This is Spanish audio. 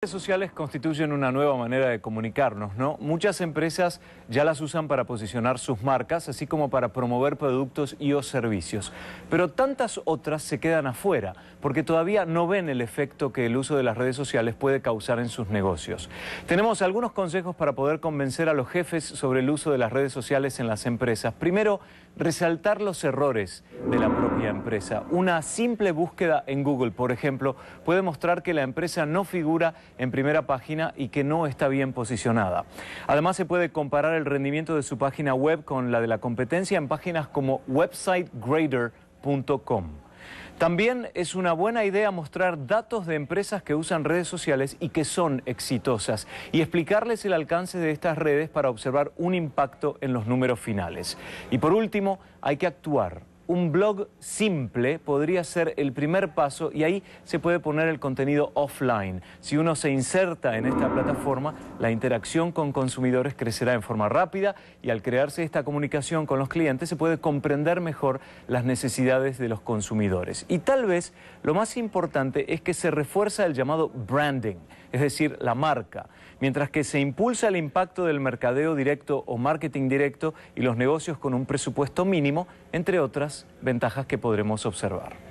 Las redes sociales constituyen una nueva manera de comunicarnos, ¿no? Muchas empresas ya las usan para posicionar sus marcas, así como para promover productos y o servicios. Pero tantas otras se quedan afuera, porque todavía no ven el efecto que el uso de las redes sociales puede causar en sus negocios. Tenemos algunos consejos para poder convencer a los jefes sobre el uso de las redes sociales en las empresas. Primero, resaltar los errores de la propia empresa. Una simple búsqueda en Google, por ejemplo, puede mostrar que la empresa no figura en primera página y que no está bien posicionada. Además, se puede comparar el rendimiento de su página web con la de la competencia en páginas como websitegrader.com. También es una buena idea mostrar datos de empresas que usan redes sociales y que son exitosas y explicarles el alcance de estas redes para observar un impacto en los números finales. Y por último, hay que actuar un blog simple podría ser el primer paso y ahí se puede poner el contenido offline. Si uno se inserta en esta plataforma, la interacción con consumidores crecerá en forma rápida y al crearse esta comunicación con los clientes se puede comprender mejor las necesidades de los consumidores. Y tal vez lo más importante es que se refuerza el llamado branding, es decir, la marca, mientras que se impulsa el impacto del mercadeo directo o marketing directo y los negocios con un presupuesto mínimo, entre otras ventajas que podremos observar.